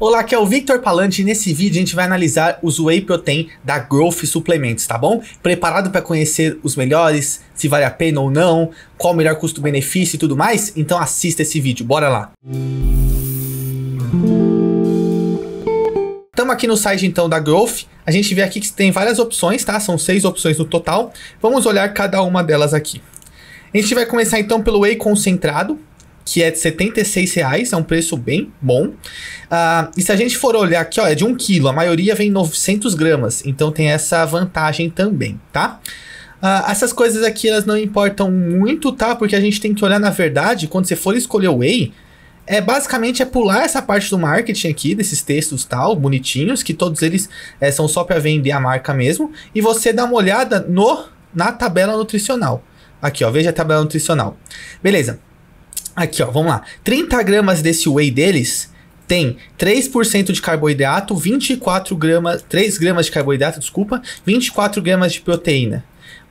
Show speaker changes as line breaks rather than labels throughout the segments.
Olá, aqui é o Victor Palante e nesse vídeo a gente vai analisar os Whey Protein da Growth Suplementos, tá bom? Preparado para conhecer os melhores, se vale a pena ou não, qual o melhor custo-benefício e tudo mais? Então assista esse vídeo, bora lá! Estamos aqui no site então da Growth, a gente vê aqui que tem várias opções, tá? São seis opções no total, vamos olhar cada uma delas aqui. A gente vai começar então pelo Whey Concentrado, que é de 76 reais, é um preço bem bom. Ah, e se a gente for olhar aqui, ó, é de 1 quilo, a maioria vem 900 gramas, então tem essa vantagem também, tá? Ah, essas coisas aqui elas não importam muito, tá? Porque a gente tem que olhar na verdade, quando você for escolher o whey, é basicamente é pular essa parte do marketing aqui, desses textos tal, bonitinhos, que todos eles é, são só para vender a marca mesmo, e você dá uma olhada no na tabela nutricional. Aqui, ó, veja a tabela nutricional. Beleza. Aqui, ó, vamos lá. 30 gramas desse whey deles tem 3% de carboidrato, 24 gramas, 3 gramas de carboidrato, desculpa, 24 gramas de proteína,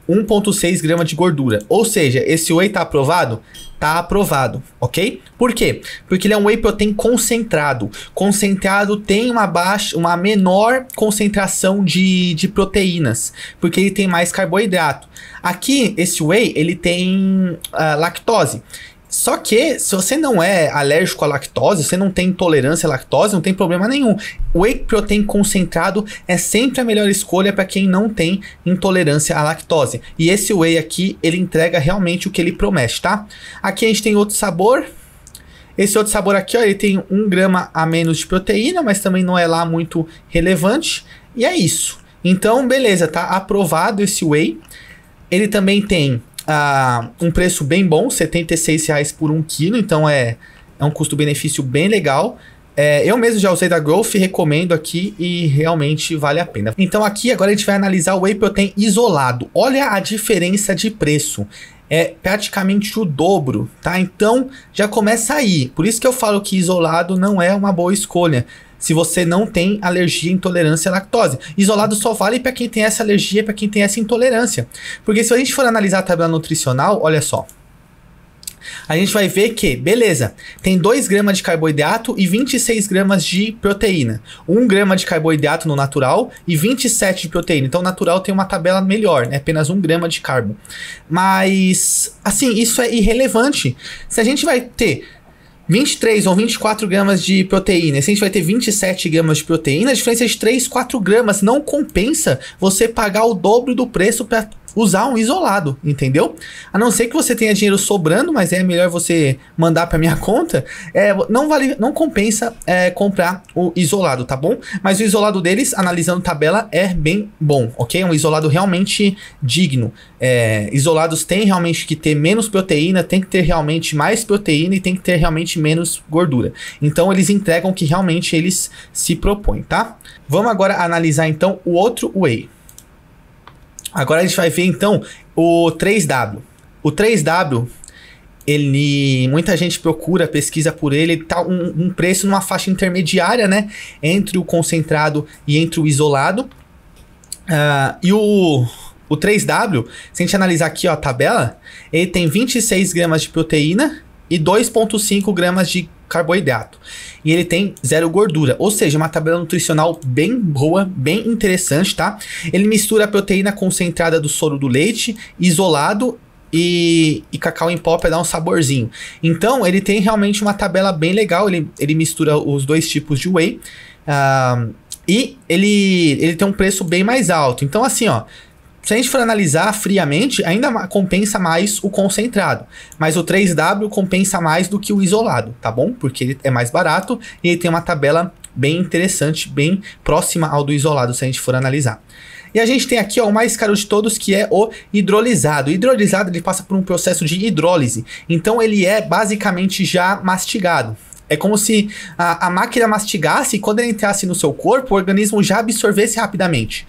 1.6 gramas de gordura. Ou seja, esse whey tá aprovado? Tá aprovado, ok? Por quê? Porque ele é um whey protein concentrado. Concentrado tem uma baixa, uma menor concentração de, de proteínas, porque ele tem mais carboidrato. Aqui, esse whey, ele tem uh, lactose. Só que, se você não é alérgico à lactose, você não tem intolerância à lactose, não tem problema nenhum. O whey protein concentrado é sempre a melhor escolha para quem não tem intolerância à lactose. E esse whey aqui, ele entrega realmente o que ele promete, tá? Aqui a gente tem outro sabor. Esse outro sabor aqui, ó, ele tem um grama a menos de proteína, mas também não é lá muito relevante. E é isso. Então, beleza, tá aprovado esse whey. Ele também tem a um preço bem bom, R$ 76,00 por um quilo, então é, é um custo-benefício bem legal. É, eu mesmo já usei da Growth, recomendo aqui e realmente vale a pena. Então aqui agora a gente vai analisar o Whey Protein isolado. Olha a diferença de preço. É praticamente o dobro, tá? Então já começa aí. Por isso que eu falo que isolado não é uma boa escolha se você não tem alergia, intolerância à lactose. Isolado só vale para quem tem essa alergia, para quem tem essa intolerância. Porque se a gente for analisar a tabela nutricional, olha só. A gente vai ver que, beleza, tem 2 gramas de carboidrato e 26 gramas de proteína. 1 um grama de carboidrato no natural e 27 de proteína. Então, natural tem uma tabela melhor, né? Apenas 1 um grama de carbo. Mas, assim, isso é irrelevante. Se a gente vai ter 23 ou 24 gramas de proteína. Se a gente vai ter 27 gramas de proteína, a diferença é de 3, 4 gramas. Não compensa você pagar o dobro do preço para usar um isolado, entendeu? A não ser que você tenha dinheiro sobrando, mas é melhor você mandar para minha conta, é, não vale, não compensa é, comprar o isolado, tá bom? Mas o isolado deles, analisando tabela, é bem bom, ok? É um isolado realmente digno. É, isolados tem realmente que ter menos proteína, tem que ter realmente mais proteína e tem que ter realmente menos gordura. Então eles entregam o que realmente eles se propõem, tá? Vamos agora analisar então o outro whey. Agora a gente vai ver então o 3W. O 3W, ele. Muita gente procura, pesquisa por ele, tá um, um preço numa faixa intermediária, né? Entre o concentrado e entre o isolado. Uh, e o, o 3W, se a gente analisar aqui ó, a tabela, ele tem 26 gramas de proteína e 2,5 gramas de carboidrato. E ele tem zero gordura, ou seja, uma tabela nutricional bem boa, bem interessante, tá? Ele mistura a proteína concentrada do soro do leite, isolado e, e, cacau em pó para dar um saborzinho. Então, ele tem realmente uma tabela bem legal. Ele, ele mistura os dois tipos de whey. Uh, e ele, ele tem um preço bem mais alto. Então, assim, ó, se a gente for analisar friamente, ainda compensa mais o concentrado. Mas o 3W compensa mais do que o isolado, tá bom? Porque ele é mais barato e ele tem uma tabela bem interessante, bem próxima ao do isolado, se a gente for analisar. E a gente tem aqui ó, o mais caro de todos, que é o hidrolisado. O hidrolisado ele passa por um processo de hidrólise, então ele é basicamente já mastigado. É como se a, a máquina mastigasse e quando ela entrasse no seu corpo, o organismo já absorvesse rapidamente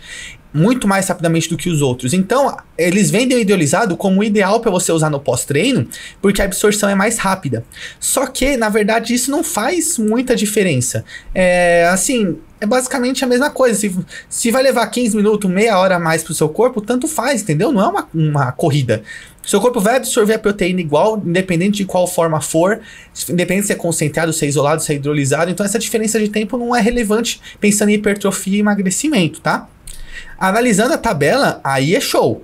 muito mais rapidamente do que os outros. Então, eles vendem o idealizado como ideal para você usar no pós-treino, porque a absorção é mais rápida. Só que, na verdade, isso não faz muita diferença. É, assim, é basicamente a mesma coisa. Se, se vai levar 15 minutos, meia hora a mais pro seu corpo, tanto faz, entendeu? Não é uma, uma corrida. Seu corpo vai absorver a proteína igual, independente de qual forma for, independente se é concentrado, se é isolado, se é hidrolisado. Então, essa diferença de tempo não é relevante pensando em hipertrofia e emagrecimento, tá? Analisando a tabela, aí é show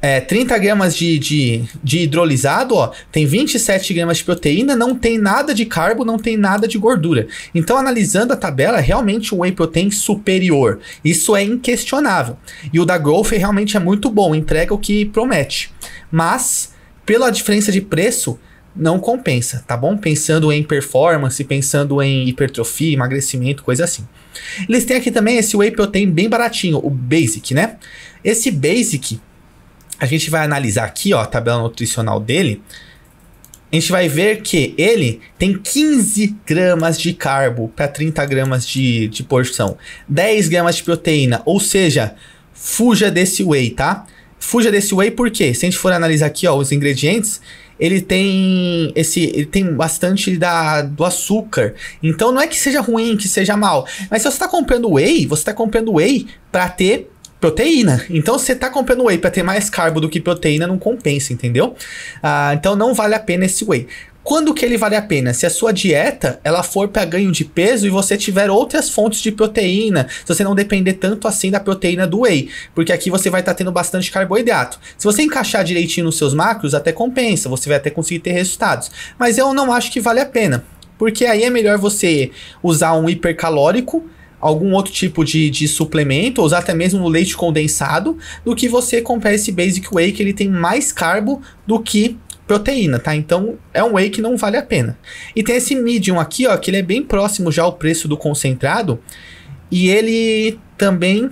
é, 30 gramas de, de, de, hidrolisado, ó, tem 27 gramas de proteína, não tem nada de carbo, não tem nada de gordura. Então, analisando a tabela, realmente o whey protein superior. Isso é inquestionável. E o da Growth realmente é muito bom, entrega o que promete. Mas, pela diferença de preço, não compensa, tá bom? Pensando em performance, pensando em hipertrofia, emagrecimento, coisa assim. Eles têm aqui também esse whey protein bem baratinho, o Basic, né? Esse Basic a gente vai analisar aqui, ó, a tabela nutricional dele. A gente vai ver que ele tem 15 gramas de carbo para 30 gramas de, de porção, 10 gramas de proteína, ou seja, fuja desse whey, tá? Fuja desse whey porque, se a gente for analisar aqui, ó, os ingredientes, ele tem esse ele tem bastante da, do açúcar. Então não é que seja ruim, que seja mal, mas se você está comprando whey, você está comprando whey para ter proteína. Então, você tá comprando whey para ter mais carbo do que proteína, não compensa, entendeu? Ah, então, não vale a pena esse whey. Quando que ele vale a pena? Se a sua dieta ela for para ganho de peso e você tiver outras fontes de proteína, se você não depender tanto assim da proteína do whey, porque aqui você vai estar tá tendo bastante carboidrato. Se você encaixar direitinho nos seus macros, até compensa, você vai até conseguir ter resultados. Mas eu não acho que vale a pena, porque aí é melhor você usar um hipercalórico algum outro tipo de, de suplemento, ou usar até mesmo leite condensado, do que você comprar esse Basic Whey, que ele tem mais carbo do que proteína, tá? Então é um whey que não vale a pena. E tem esse medium aqui, ó, que ele é bem próximo já ao preço do concentrado, e ele também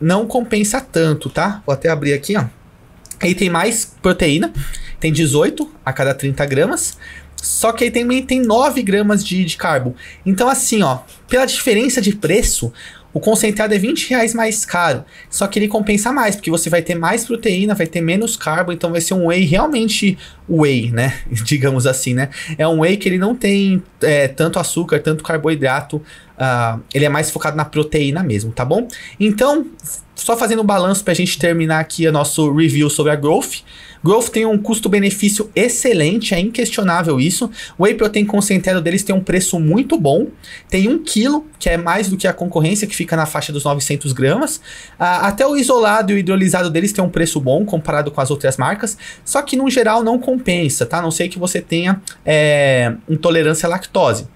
não compensa tanto, tá? Vou até abrir aqui, ó. Ele tem mais proteína, tem 18 a cada 30 gramas. Só que aí também tem 9 gramas de, de carbo. Então, assim, ó, pela diferença de preço, o concentrado é 20 reais mais caro. Só que ele compensa mais, porque você vai ter mais proteína, vai ter menos carbo, então vai ser um whey realmente whey, né? Digamos assim, né? É um whey que ele não tem é, tanto açúcar, tanto carboidrato. Uh, ele é mais focado na proteína mesmo, tá bom? Então, só fazendo um balanço para a gente terminar aqui o nosso review sobre a Growth. Growth tem um custo-benefício excelente, é inquestionável isso. O whey protein concentrado deles tem um preço muito bom. Tem um quilo, que é mais do que a concorrência, que fica na faixa dos 900 gramas. Ah, até o isolado e o hidrolisado deles tem um preço bom comparado com as outras marcas. Só que, no geral, não compensa, tá? A não sei que você tenha é, intolerância à lactose.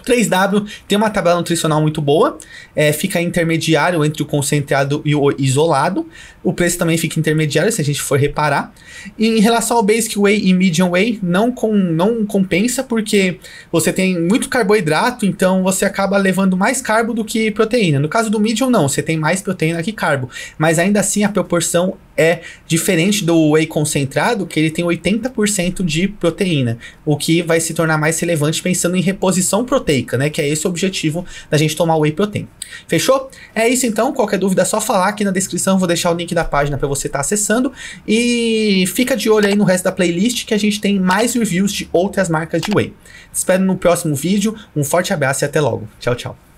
3W tem uma tabela nutricional muito boa, é, fica intermediário entre o concentrado e o isolado. O preço também fica intermediário, se a gente for reparar. E em relação ao Basic Whey e Medium Whey, não, com, não compensa, porque você tem muito carboidrato, então você acaba levando mais carbo do que proteína. No caso do Medium, não, você tem mais proteína que carbo, mas ainda assim a proporção é diferente do whey concentrado, que ele tem 80% de proteína, o que vai se tornar mais relevante pensando em reposição proteica, né? Que é esse o objetivo da gente tomar whey protein. Fechou? É isso então. Qualquer dúvida é só falar aqui na descrição. Vou deixar o link da página para você estar tá acessando. E fica de olho aí no resto da playlist que a gente tem mais reviews de outras marcas de whey. Te espero no próximo vídeo. Um forte abraço e até logo. Tchau, tchau.